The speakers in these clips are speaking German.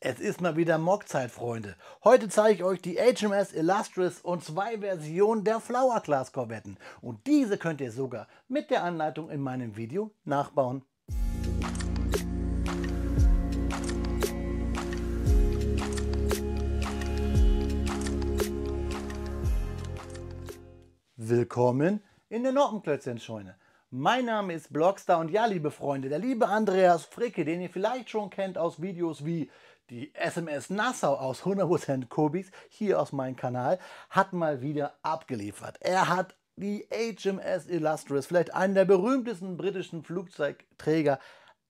Es ist mal wieder Mockzeit, Freunde. Heute zeige ich euch die HMS Illustrious und zwei Versionen der Flower Class Korvetten. Und diese könnt ihr sogar mit der Anleitung in meinem Video nachbauen. Willkommen in der Noppenklötzchen-Scheune. Mein Name ist Blogstar und ja, liebe Freunde, der liebe Andreas Fricke, den ihr vielleicht schon kennt aus Videos wie die SMS Nassau aus 100% Kobis, hier aus meinem Kanal, hat mal wieder abgeliefert. Er hat die HMS Illustrious, vielleicht einen der berühmtesten britischen Flugzeugträger,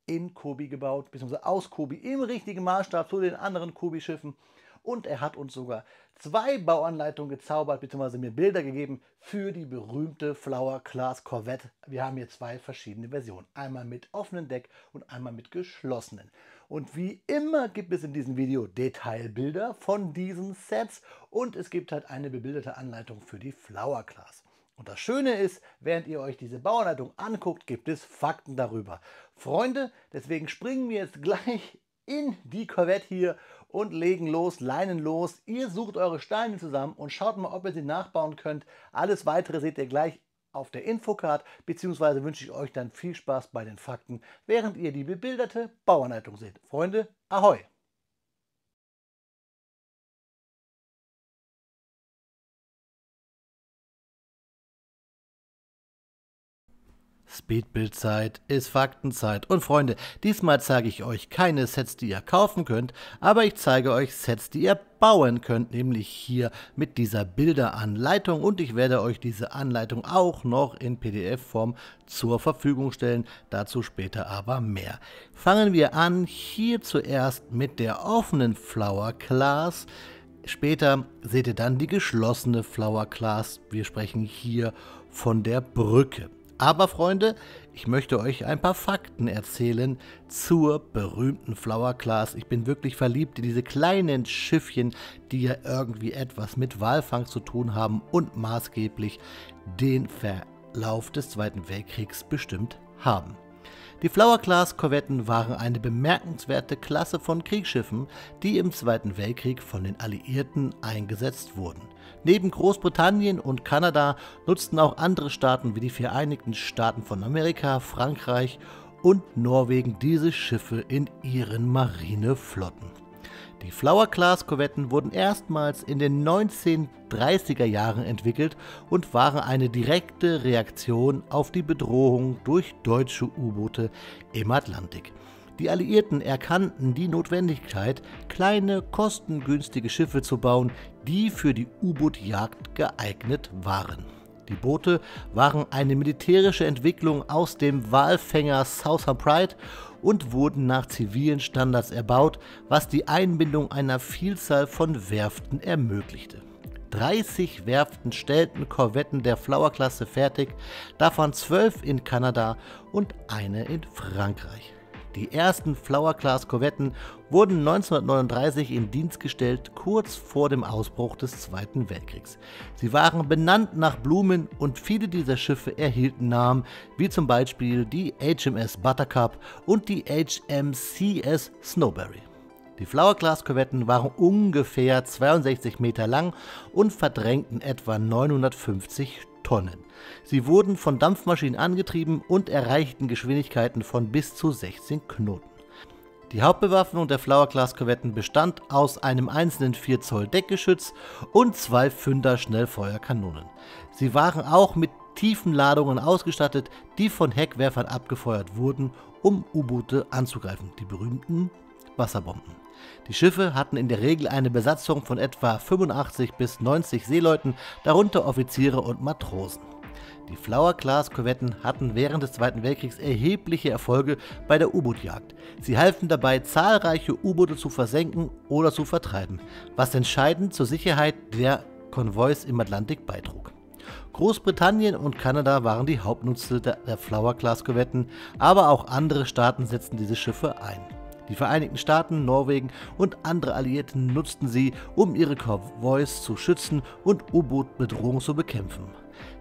in Kobi gebaut, beziehungsweise aus Kobi im richtigen Maßstab zu den anderen Kobi-Schiffen. Und er hat uns sogar zwei Bauanleitungen gezaubert, beziehungsweise mir Bilder gegeben für die berühmte Flower Class Corvette. Wir haben hier zwei verschiedene Versionen. Einmal mit offenem Deck und einmal mit geschlossenen. Und wie immer gibt es in diesem Video Detailbilder von diesen Sets und es gibt halt eine bebilderte Anleitung für die Flower Class. Und das Schöne ist, während ihr euch diese Bauanleitung anguckt, gibt es Fakten darüber. Freunde, deswegen springen wir jetzt gleich in die Corvette hier und legen los, leinen los. Ihr sucht eure Steine zusammen und schaut mal, ob ihr sie nachbauen könnt. Alles weitere seht ihr gleich auf der Infocard, beziehungsweise wünsche ich euch dann viel Spaß bei den Fakten, während ihr die bebilderte Bauanleitung seht. Freunde, ahoi! Speedbildzeit ist Faktenzeit. Und Freunde, diesmal zeige ich euch keine Sets, die ihr kaufen könnt, aber ich zeige euch Sets, die ihr bauen könnt, nämlich hier mit dieser Bilderanleitung und ich werde euch diese Anleitung auch noch in PDF-Form zur Verfügung stellen, dazu später aber mehr. Fangen wir an hier zuerst mit der offenen Flower Class. Später seht ihr dann die geschlossene Flower Class. Wir sprechen hier von der Brücke. Aber Freunde, ich möchte euch ein paar Fakten erzählen zur berühmten Flower Class. Ich bin wirklich verliebt in diese kleinen Schiffchen, die ja irgendwie etwas mit Walfang zu tun haben und maßgeblich den Verlauf des Zweiten Weltkriegs bestimmt haben. Die Flower Class Korvetten waren eine bemerkenswerte Klasse von Kriegsschiffen, die im Zweiten Weltkrieg von den Alliierten eingesetzt wurden. Neben Großbritannien und Kanada nutzten auch andere Staaten wie die Vereinigten Staaten von Amerika, Frankreich und Norwegen diese Schiffe in ihren Marineflotten. Die Flower Class Korvetten wurden erstmals in den 1930er Jahren entwickelt und waren eine direkte Reaktion auf die Bedrohung durch deutsche U-Boote im Atlantik. Die Alliierten erkannten die Notwendigkeit, kleine, kostengünstige Schiffe zu bauen, die für die U-Boot-Jagd geeignet waren. Die Boote waren eine militärische Entwicklung aus dem Walfänger Southern Pride und wurden nach zivilen Standards erbaut, was die Einbindung einer Vielzahl von Werften ermöglichte. 30 Werften stellten Korvetten der Flower-Klasse fertig, davon 12 in Kanada und eine in Frankreich. Die ersten Flower Class Korvetten wurden 1939 in Dienst gestellt, kurz vor dem Ausbruch des Zweiten Weltkriegs. Sie waren benannt nach Blumen und viele dieser Schiffe erhielten Namen, wie zum Beispiel die HMS Buttercup und die HMCS Snowberry. Die Flower Class Korvetten waren ungefähr 62 Meter lang und verdrängten etwa 950 Tonnen. Sie wurden von Dampfmaschinen angetrieben und erreichten Geschwindigkeiten von bis zu 16 Knoten. Die Hauptbewaffnung der Flower Class Korvetten bestand aus einem einzelnen 4 Zoll Deckgeschütz und zwei Fünder Schnellfeuerkanonen. Sie waren auch mit tiefen Ladungen ausgestattet, die von Heckwerfern abgefeuert wurden, um U-Boote anzugreifen, die berühmten Wasserbomben. Die Schiffe hatten in der Regel eine Besatzung von etwa 85 bis 90 Seeleuten, darunter Offiziere und Matrosen. Die Flower-Class-Korvetten hatten während des Zweiten Weltkriegs erhebliche Erfolge bei der U-Boot-Jagd. Sie halfen dabei, zahlreiche U-Boote zu versenken oder zu vertreiben, was entscheidend zur Sicherheit der Konvois im Atlantik beitrug. Großbritannien und Kanada waren die Hauptnutzer der Flower-Class-Korvetten, aber auch andere Staaten setzten diese Schiffe ein. Die Vereinigten Staaten, Norwegen und andere Alliierten nutzten sie, um ihre Konvois zu schützen und u boot bedrohungen zu bekämpfen.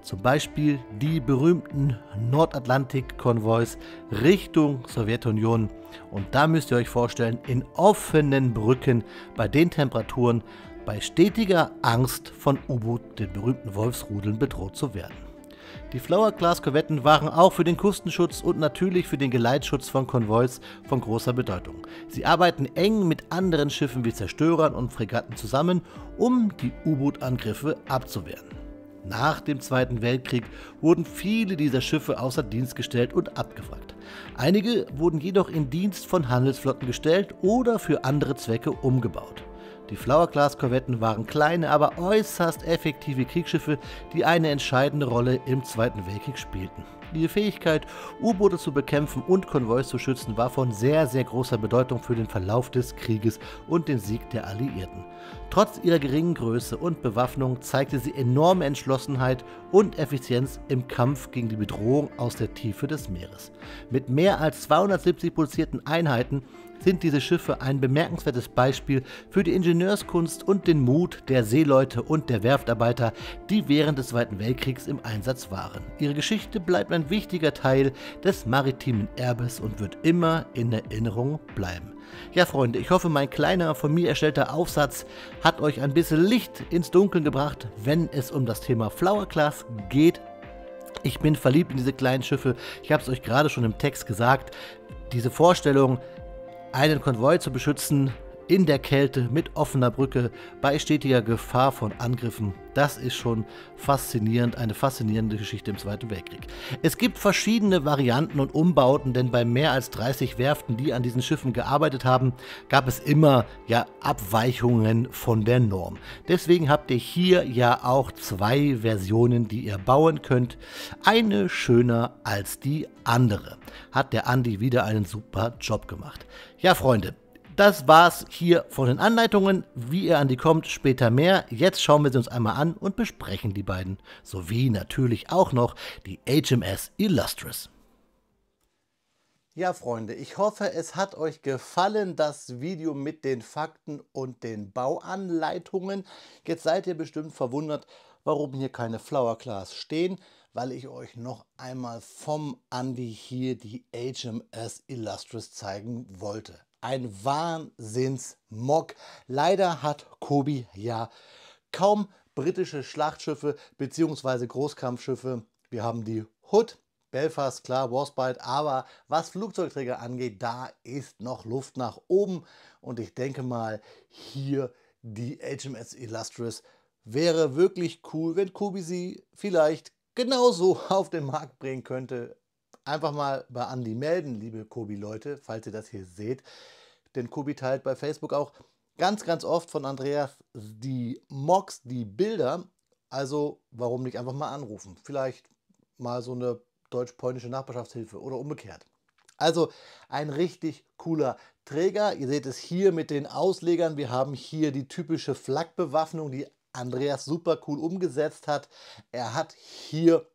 Zum Beispiel die berühmten Nordatlantik-Konvois Richtung Sowjetunion. Und da müsst ihr euch vorstellen, in offenen Brücken bei den Temperaturen, bei stetiger Angst von U-Boot, den berühmten Wolfsrudeln, bedroht zu werden. Die Flower-Class-Korvetten waren auch für den Kustenschutz und natürlich für den Geleitschutz von Konvois von großer Bedeutung. Sie arbeiten eng mit anderen Schiffen wie Zerstörern und Fregatten zusammen, um die U-Boot-Angriffe abzuwehren. Nach dem Zweiten Weltkrieg wurden viele dieser Schiffe außer Dienst gestellt und abgewrackt. Einige wurden jedoch in Dienst von Handelsflotten gestellt oder für andere Zwecke umgebaut. Die Flowerglass-Korvetten waren kleine, aber äußerst effektive Kriegsschiffe, die eine entscheidende Rolle im Zweiten Weltkrieg spielten. Die Fähigkeit, U-Boote zu bekämpfen und Konvois zu schützen, war von sehr, sehr großer Bedeutung für den Verlauf des Krieges und den Sieg der Alliierten. Trotz ihrer geringen Größe und Bewaffnung zeigte sie enorme Entschlossenheit und Effizienz im Kampf gegen die Bedrohung aus der Tiefe des Meeres. Mit mehr als 270 produzierten Einheiten sind diese Schiffe ein bemerkenswertes Beispiel für die Ingenieurskunst und den Mut der Seeleute und der Werftarbeiter, die während des Zweiten Weltkriegs im Einsatz waren. Ihre Geschichte bleibt ein ein wichtiger Teil des maritimen Erbes und wird immer in Erinnerung bleiben. Ja, Freunde, ich hoffe, mein kleiner von mir erstellter Aufsatz hat euch ein bisschen Licht ins Dunkeln gebracht, wenn es um das Thema Flowerclass geht. Ich bin verliebt in diese kleinen Schiffe. Ich habe es euch gerade schon im Text gesagt. Diese Vorstellung, einen Konvoi zu beschützen, in der Kälte mit offener Brücke bei stetiger Gefahr von Angriffen. Das ist schon faszinierend, eine faszinierende Geschichte im Zweiten Weltkrieg. Es gibt verschiedene Varianten und Umbauten, denn bei mehr als 30 Werften, die an diesen Schiffen gearbeitet haben, gab es immer ja Abweichungen von der Norm. Deswegen habt ihr hier ja auch zwei Versionen, die ihr bauen könnt. Eine schöner als die andere. Hat der Andi wieder einen super Job gemacht. Ja, Freunde, das war's hier von den Anleitungen. Wie ihr an die kommt, später mehr. Jetzt schauen wir sie uns einmal an und besprechen die beiden. Sowie natürlich auch noch die HMS Illustrious. Ja, Freunde, ich hoffe, es hat euch gefallen, das Video mit den Fakten und den Bauanleitungen. Jetzt seid ihr bestimmt verwundert, warum hier keine Flower Class stehen, weil ich euch noch einmal vom Andy hier die HMS Illustrious zeigen wollte ein Wahnsinnsmog. Leider hat Kobi ja kaum britische Schlachtschiffe bzw. Großkampfschiffe. Wir haben die Hood, Belfast, klar, Warspite, aber was Flugzeugträger angeht, da ist noch Luft nach oben und ich denke mal, hier die HMS Illustrious wäre wirklich cool, wenn Kobi sie vielleicht genauso auf den Markt bringen könnte. Einfach mal bei Andy melden, liebe Kobi-Leute, falls ihr das hier seht denn Kobi teilt bei Facebook auch ganz, ganz oft von Andreas die Mocks, die Bilder. Also warum nicht einfach mal anrufen? Vielleicht mal so eine deutsch-polnische Nachbarschaftshilfe oder umgekehrt. Also ein richtig cooler Träger. Ihr seht es hier mit den Auslegern. Wir haben hier die typische Flakbewaffnung, die Andreas super cool umgesetzt hat. Er hat hier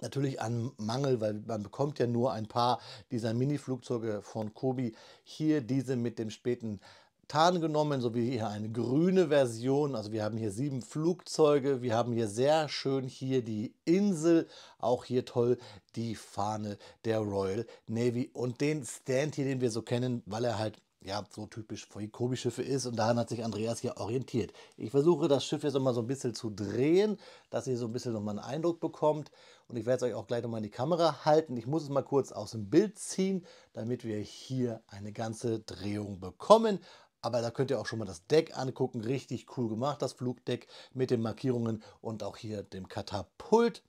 Natürlich an Mangel, weil man bekommt ja nur ein paar dieser Mini-Flugzeuge von Kobi. Hier diese mit dem späten Tarn genommen, sowie hier eine grüne Version. Also wir haben hier sieben Flugzeuge. Wir haben hier sehr schön hier die Insel. Auch hier toll die Fahne der Royal Navy und den Stand hier, den wir so kennen, weil er halt ja, so typisch für die Kobi-Schiffe ist. Und daran hat sich Andreas hier orientiert. Ich versuche das Schiff jetzt nochmal so ein bisschen zu drehen, dass ihr so ein bisschen nochmal einen Eindruck bekommt. Und ich werde es euch auch gleich nochmal in die Kamera halten. Ich muss es mal kurz aus dem Bild ziehen, damit wir hier eine ganze Drehung bekommen. Aber da könnt ihr auch schon mal das Deck angucken. Richtig cool gemacht, das Flugdeck mit den Markierungen und auch hier dem Katapult.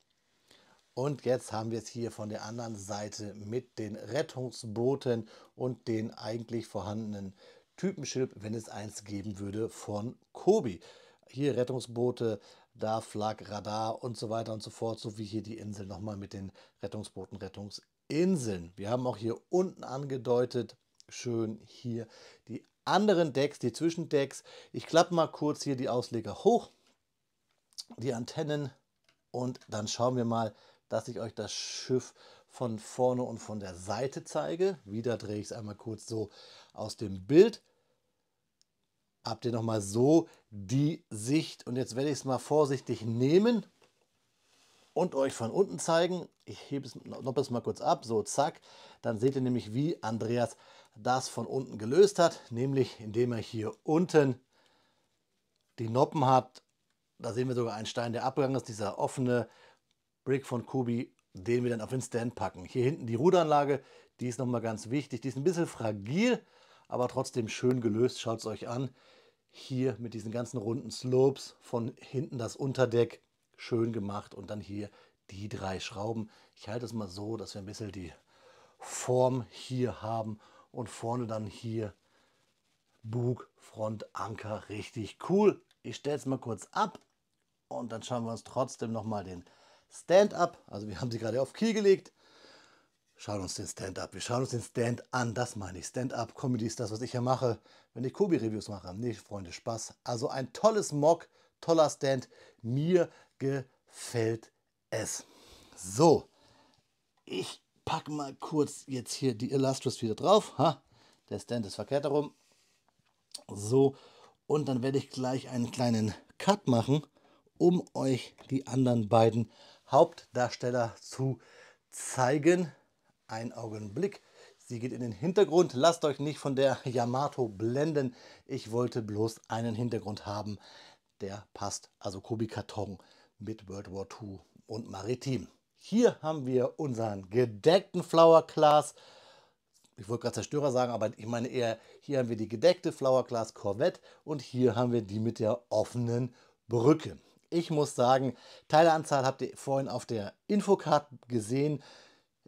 Und jetzt haben wir es hier von der anderen Seite mit den Rettungsbooten und den eigentlich vorhandenen Typenschild, wenn es eins geben würde, von Kobi. Hier Rettungsboote, da Flak, Radar und so weiter und so fort, sowie hier die Insel nochmal mit den Rettungsbooten, Rettungsinseln. Wir haben auch hier unten angedeutet, schön hier die anderen Decks, die Zwischendecks. Ich klappe mal kurz hier die Ausleger hoch, die Antennen und dann schauen wir mal, dass ich euch das Schiff von vorne und von der Seite zeige. Wieder drehe ich es einmal kurz so aus dem Bild. Habt ihr nochmal so die Sicht. Und jetzt werde ich es mal vorsichtig nehmen und euch von unten zeigen. Ich hebe es noch mal kurz ab, so zack. Dann seht ihr nämlich, wie Andreas das von unten gelöst hat, nämlich indem er hier unten die Noppen hat. Da sehen wir sogar einen Stein, der abgegangen ist, dieser offene Break von Kubi, den wir dann auf den Stand packen. Hier hinten die Ruderanlage, die ist nochmal ganz wichtig. Die ist ein bisschen fragil, aber trotzdem schön gelöst. Schaut es euch an. Hier mit diesen ganzen runden Slopes, von hinten das Unterdeck, schön gemacht. Und dann hier die drei Schrauben. Ich halte es mal so, dass wir ein bisschen die Form hier haben und vorne dann hier Bug, Front, Anker. Richtig cool. Ich stelle es mal kurz ab und dann schauen wir uns trotzdem nochmal den Stand-up. Also wir haben sie gerade auf Kiel gelegt. Schauen uns den Stand-up. Wir schauen uns den Stand an. Das meine ich. Stand-up Comedy ist das, was ich hier mache, wenn ich Kobi-Reviews mache. Nee, Freunde, Spaß. Also ein tolles Mock, toller Stand. Mir gefällt es. So, ich packe mal kurz jetzt hier die Illustrious wieder drauf. Ha, der Stand ist verkehrt herum. So, und dann werde ich gleich einen kleinen Cut machen, um euch die anderen beiden Hauptdarsteller zu zeigen. Ein Augenblick. Sie geht in den Hintergrund. Lasst euch nicht von der Yamato blenden. Ich wollte bloß einen Hintergrund haben, der passt. Also Kubikarton mit World War II und Maritim. Hier haben wir unseren gedeckten Flower Class. Ich wollte gerade Zerstörer sagen, aber ich meine eher, hier haben wir die gedeckte Flower Class Corvette und hier haben wir die mit der offenen Brücke. Ich muss sagen, Teileanzahl habt ihr vorhin auf der Infocard gesehen.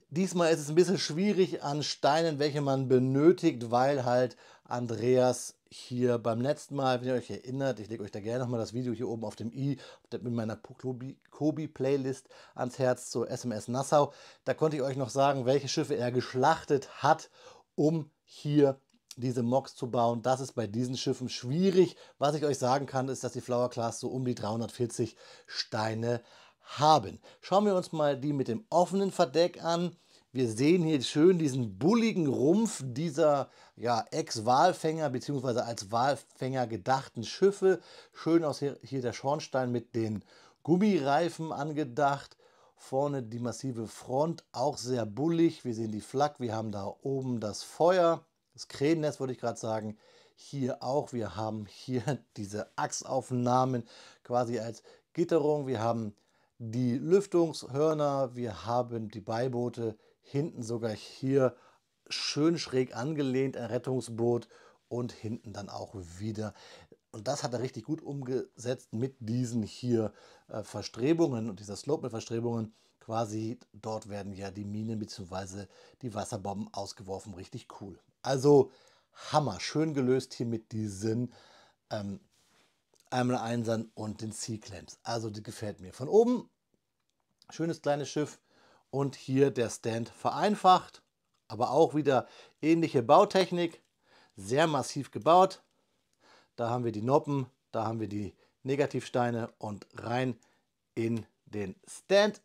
Diesmal ist es ein bisschen schwierig an Steinen, welche man benötigt, weil halt Andreas hier beim letzten Mal, wenn ihr euch erinnert, ich lege euch da gerne nochmal das Video hier oben auf dem i mit meiner Kobi-Playlist ans Herz zur SMS Nassau. Da konnte ich euch noch sagen, welche Schiffe er geschlachtet hat, um hier diese Mocks zu bauen. Das ist bei diesen Schiffen schwierig. Was ich euch sagen kann, ist, dass die Flower Class so um die 340 Steine haben. Schauen wir uns mal die mit dem offenen Verdeck an. Wir sehen hier schön diesen bulligen Rumpf dieser ja, Ex-Walfänger bzw. als Walfänger gedachten Schiffe. Schön aus hier, hier der Schornstein mit den Gummireifen angedacht. Vorne die massive Front, auch sehr bullig. Wir sehen die Flak, wir haben da oben das Feuer das Krähennetz würde ich gerade sagen, hier auch. Wir haben hier diese Achsaufnahmen quasi als Gitterung. Wir haben die Lüftungshörner, wir haben die Beiboote hinten sogar hier schön schräg angelehnt, ein Rettungsboot und hinten dann auch wieder. Und das hat er richtig gut umgesetzt mit diesen hier äh, Verstrebungen und dieser Slope mit Verstrebungen. Quasi dort werden ja die Minen bzw. die Wasserbomben ausgeworfen. Richtig cool. Also Hammer, schön gelöst hier mit diesen ähm, einmal Einsern und den Sea clamps Also die gefällt mir. Von oben schönes kleines Schiff und hier der Stand vereinfacht, aber auch wieder ähnliche Bautechnik, sehr massiv gebaut. Da haben wir die Noppen, da haben wir die Negativsteine und rein in den Stand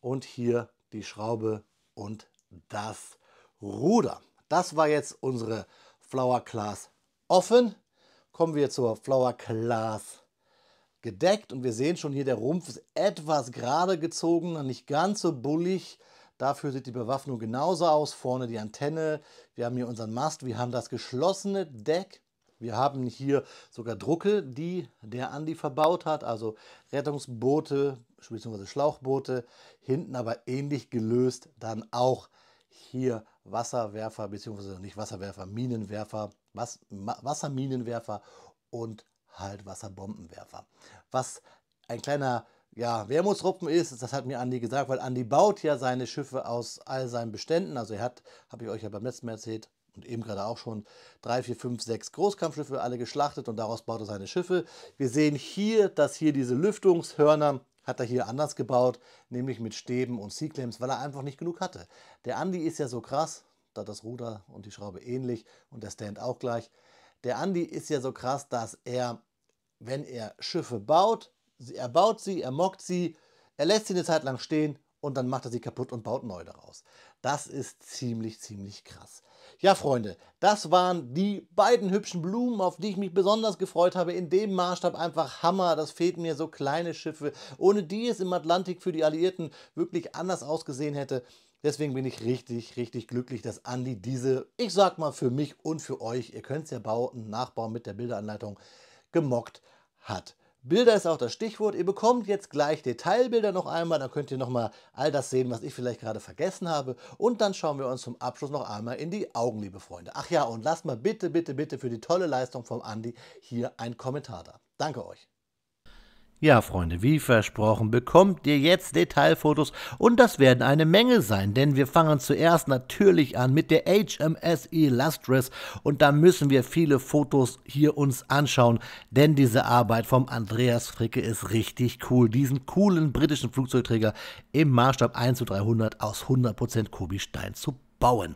und hier die Schraube und das Ruder. Das war jetzt unsere Flower Class offen. Kommen wir zur Flower Class gedeckt und wir sehen schon hier, der Rumpf ist etwas gerade gezogen, nicht ganz so bullig. Dafür sieht die Bewaffnung genauso aus. Vorne die Antenne, wir haben hier unseren Mast, wir haben das geschlossene Deck. Wir haben hier sogar Drucke, die der Andi verbaut hat, also Rettungsboote bzw. Schlauchboote. Hinten aber ähnlich gelöst dann auch hier Wasserwerfer beziehungsweise nicht Wasserwerfer, Minenwerfer, Was, Wasserminenwerfer und halt Wasserbombenwerfer. Was ein kleiner ja, Wermutstropfen ist, das hat mir Andi gesagt, weil Andi baut ja seine Schiffe aus all seinen Beständen. Also er hat, habe ich euch ja beim letzten Mal erzählt, und eben gerade auch schon drei, vier, fünf, sechs Großkampfschiffe alle geschlachtet und daraus baut er seine Schiffe. Wir sehen hier, dass hier diese Lüftungshörner hat er hier anders gebaut, nämlich mit Stäben und C-Clamps, weil er einfach nicht genug hatte. Der Andi ist ja so krass, da das Ruder und die Schraube ähnlich und der Stand auch gleich. Der Andi ist ja so krass, dass er, wenn er Schiffe baut, er baut sie, er mockt sie, er lässt sie eine Zeit lang stehen und dann macht er sie kaputt und baut neu daraus. Das ist ziemlich, ziemlich krass. Ja, Freunde, das waren die beiden hübschen Blumen, auf die ich mich besonders gefreut habe. In dem Maßstab einfach Hammer. Das fehlt mir so kleine Schiffe, ohne die es im Atlantik für die Alliierten wirklich anders ausgesehen hätte. Deswegen bin ich richtig, richtig glücklich, dass Andi diese, ich sag mal für mich und für euch, ihr könnt es ja bauen, nachbauen mit der Bilderanleitung, gemockt hat. Bilder ist auch das Stichwort. Ihr bekommt jetzt gleich Detailbilder noch einmal, dann könnt ihr nochmal all das sehen, was ich vielleicht gerade vergessen habe. Und dann schauen wir uns zum Abschluss noch einmal in die Augen, liebe Freunde. Ach ja, und lasst mal bitte, bitte, bitte für die tolle Leistung vom Andi hier einen Kommentar da. Danke euch. Ja, Freunde, wie versprochen, bekommt ihr jetzt Detailfotos und das werden eine Menge sein, denn wir fangen zuerst natürlich an mit der HMS Illustrious und da müssen wir viele Fotos hier uns anschauen, denn diese Arbeit vom Andreas Fricke ist richtig cool. Diesen coolen britischen Flugzeugträger im Maßstab 1 zu 300 aus 100% Kobi-Stein zu bauen.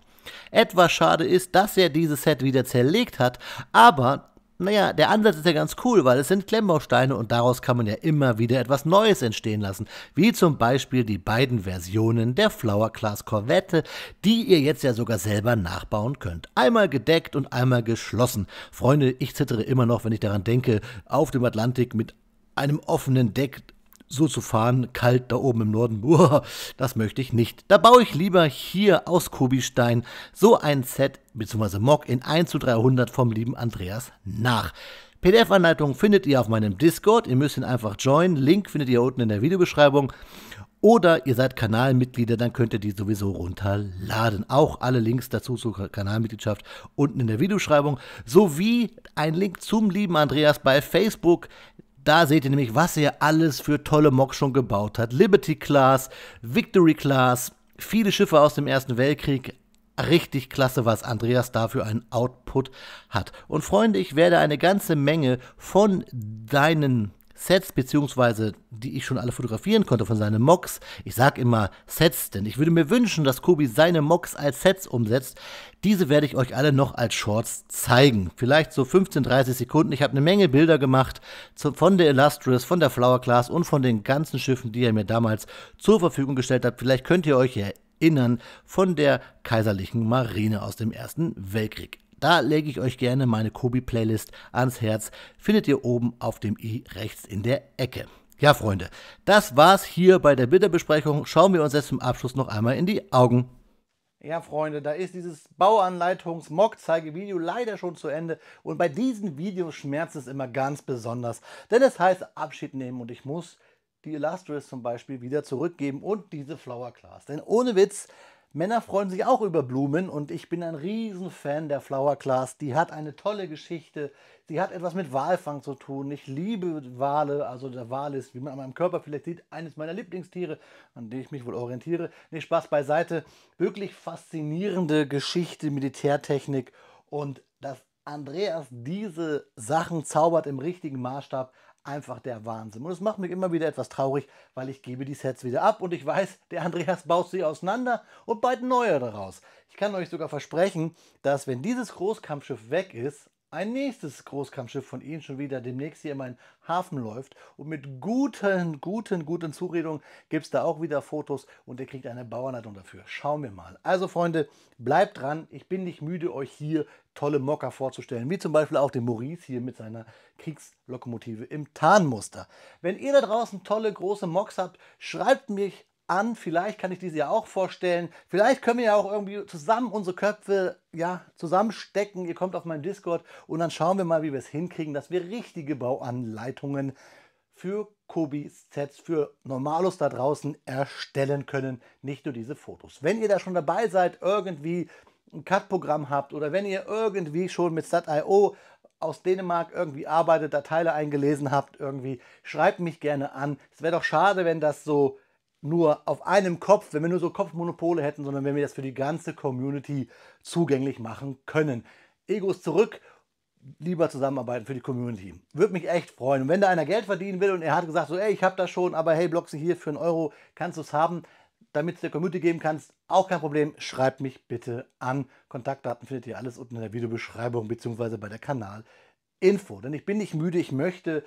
Etwas schade ist, dass er dieses Set wieder zerlegt hat, aber naja, der Ansatz ist ja ganz cool, weil es sind Klemmbausteine und daraus kann man ja immer wieder etwas Neues entstehen lassen. Wie zum Beispiel die beiden Versionen der Flower Class Korvette, die ihr jetzt ja sogar selber nachbauen könnt. Einmal gedeckt und einmal geschlossen. Freunde, ich zittere immer noch, wenn ich daran denke, auf dem Atlantik mit einem offenen Deck so zu fahren, kalt da oben im Norden, Uah, das möchte ich nicht. Da baue ich lieber hier aus Kubistein so ein Set bzw. Mock in 1 zu 300 vom lieben Andreas nach. PDF-Anleitung findet ihr auf meinem Discord, ihr müsst ihn einfach joinen, Link findet ihr unten in der Videobeschreibung. Oder ihr seid Kanalmitglieder, dann könnt ihr die sowieso runterladen. Auch alle Links dazu zur Kanalmitgliedschaft unten in der Videobeschreibung. Sowie ein Link zum lieben Andreas bei Facebook. Da seht ihr nämlich, was er alles für tolle Moks schon gebaut hat. Liberty Class, Victory Class, viele Schiffe aus dem Ersten Weltkrieg, richtig klasse, was Andreas da für einen Output hat. Und Freunde, ich werde eine ganze Menge von deinen Sets, beziehungsweise die ich schon alle fotografieren konnte von seinen Mocks. Ich sage immer Sets, denn ich würde mir wünschen, dass Kobi seine Mocks als Sets umsetzt. Diese werde ich euch alle noch als Shorts zeigen. Vielleicht so 15, 30 Sekunden. Ich habe eine Menge Bilder gemacht von der Illustrious, von der Flower Class und von den ganzen Schiffen, die er mir damals zur Verfügung gestellt hat. Vielleicht könnt ihr euch erinnern von der kaiserlichen Marine aus dem Ersten Weltkrieg. Da lege ich euch gerne meine Kobi-Playlist ans Herz. Findet ihr oben auf dem i rechts in der Ecke. Ja, Freunde, das war's hier bei der Bitterbesprechung. Schauen wir uns jetzt zum Abschluss noch einmal in die Augen. Ja, Freunde, da ist dieses bauanleitungs mock video leider schon zu Ende. Und bei diesen Videos schmerzt es immer ganz besonders. Denn es heißt Abschied nehmen und ich muss die Illustrious zum Beispiel wieder zurückgeben und diese Flower Class. Denn ohne Witz, Männer freuen sich auch über Blumen und ich bin ein Riesenfan der Flower Class. Die hat eine tolle Geschichte. Sie hat etwas mit Walfang zu tun. Ich liebe Wale. Also der Wal ist, wie man an meinem Körper vielleicht sieht, eines meiner Lieblingstiere, an dem ich mich wohl orientiere. Nee, Spaß beiseite. Wirklich faszinierende Geschichte, Militärtechnik und dass Andreas diese Sachen zaubert im richtigen Maßstab, einfach der Wahnsinn. Und es macht mich immer wieder etwas traurig, weil ich gebe die Sets wieder ab und ich weiß, der Andreas baut sie auseinander und bald neue daraus. Ich kann euch sogar versprechen, dass wenn dieses Großkampfschiff weg ist, ein nächstes Großkampfschiff von Ihnen schon wieder demnächst hier in meinen Hafen läuft. Und mit guten, guten, guten Zuredungen gibt es da auch wieder Fotos und ihr kriegt eine Bauernleitung dafür. Schauen wir mal. Also Freunde, bleibt dran. Ich bin nicht müde, euch hier tolle Mocker vorzustellen, wie zum Beispiel auch den Maurice hier mit seiner Kriegslokomotive im Tarnmuster. Wenn ihr da draußen tolle große Mocks habt, schreibt mich an. Vielleicht kann ich diese ja auch vorstellen. Vielleicht können wir ja auch irgendwie zusammen unsere Köpfe ja, zusammenstecken. Ihr kommt auf meinen Discord und dann schauen wir mal, wie wir es hinkriegen, dass wir richtige Bauanleitungen für kobi Sets, für Normalos da draußen erstellen können. Nicht nur diese Fotos. Wenn ihr da schon dabei seid, irgendwie ein Cut-Programm habt oder wenn ihr irgendwie schon mit Stat.io aus Dänemark irgendwie arbeitet, da Teile eingelesen habt, irgendwie, schreibt mich gerne an. Es wäre doch schade, wenn das so nur auf einem Kopf, wenn wir nur so Kopfmonopole hätten, sondern wenn wir das für die ganze Community zugänglich machen können. Egos zurück, lieber zusammenarbeiten für die Community. Würde mich echt freuen. Und wenn da einer Geld verdienen will und er hat gesagt, so, ey, ich habe das schon, aber hey, Bloxy, hier für einen Euro kannst du es haben, damit es der Community geben kannst, auch kein Problem, schreib mich bitte an. Kontaktdaten findet ihr alles unten in der Videobeschreibung bzw. bei der Kanalinfo. Denn ich bin nicht müde, ich möchte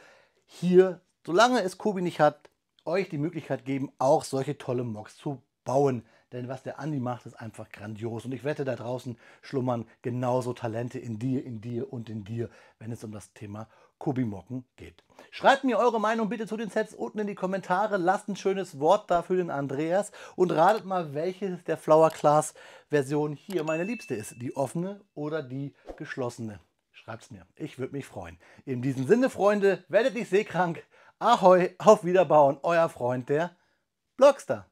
hier, solange es Kobi nicht hat, euch die Möglichkeit geben, auch solche tolle Mocks zu bauen. Denn was der Andi macht, ist einfach grandios. Und ich wette, da draußen schlummern genauso Talente in dir, in dir und in dir, wenn es um das Thema Kubimocken geht. Schreibt mir eure Meinung bitte zu den Sets unten in die Kommentare. Lasst ein schönes Wort da für den Andreas und ratet mal, welche der Flower Class Version hier meine liebste ist. Die offene oder die geschlossene. Schreibt es mir. Ich würde mich freuen. In diesem Sinne, Freunde, werdet nicht seekrank. Ahoi, auf Wiederbauen, euer Freund der Blogster.